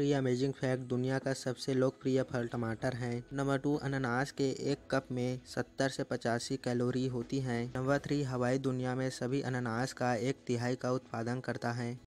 three amazing fact दुनिया का सबसे लोकप्रिय फल टमाटर है नंबर टू अनानास के एक कप में सत्तर से पचासी कैलोरी होती हैं नंबर थ्री हवाई दुनिया में सभी अनानास का एक तिहाई का उत्पादन करता है